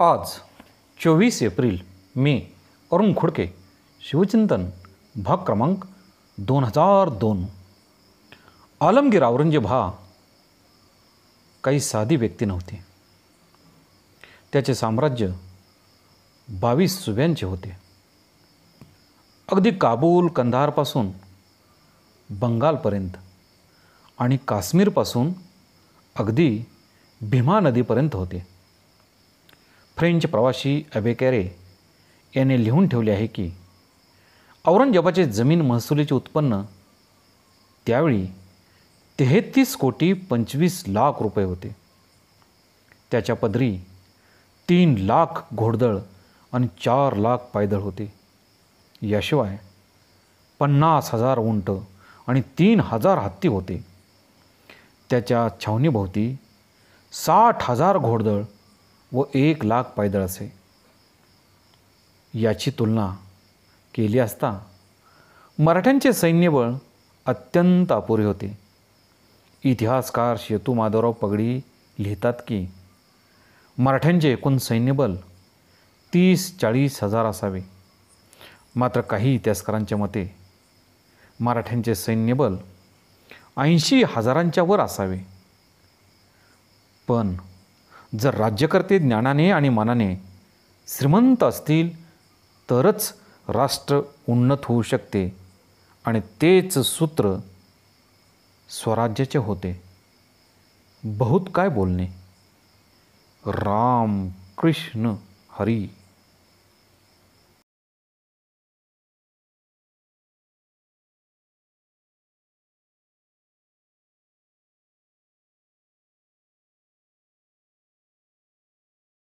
आज चोवीस April May Arun खुडके शिवचिंतन भाग क्रमांक दोन हजार दोन आलमगीर औरंगजेब हा काही साधी व्यक्ती नव्हती त्याचे साम्राज्य बावीस सुब्यांचे होते अगदी काबूल कंधारपासून बंगालपर्यंत आणि काश्मीरपासून अगदी भीमा नदीपर्यंत होते फ्रेंच प्रवासी अबेकॅरे याने लिहून ठेवले आहे की औरंगजेबाचे जमीन महसुलीचे उत्पन्न त्यावेळी तेहतीस कोटी पंचवीस लाख रुपये होते त्याच्या पदरी तीन लाख घोडदळ आणि चार लाख पायदळ होते याशिवाय पन्नास हजार उंट आणि तीन हजार हत्ती होते त्याच्या छावणीभोवती साठ हजार घोडदळ व एक लाख पायदळ असे याची तुलना केली असता मराठ्यांचे सैन्यबळ अत्यंत अपुरे होते इतिहासकार शेतू माधवराव पगडी लिहितात की मराठ्यांचे एकूण सैन्यबल तीस चाळीस हजार असावे मात्र काही इतिहासकारांच्या मते मराठ्यांचे सैन्यबल ऐंशी हजारांच्या वर असावे पण जर राज्यकर्ते ज्ञानाने आणि मनाने श्रीमंत असतील तरच राष्ट्र उन्नत होऊ शकते आणि तेच सूत्र स्वराज्याचे होते बहुत काय बोलणे राम कृष्ण हरी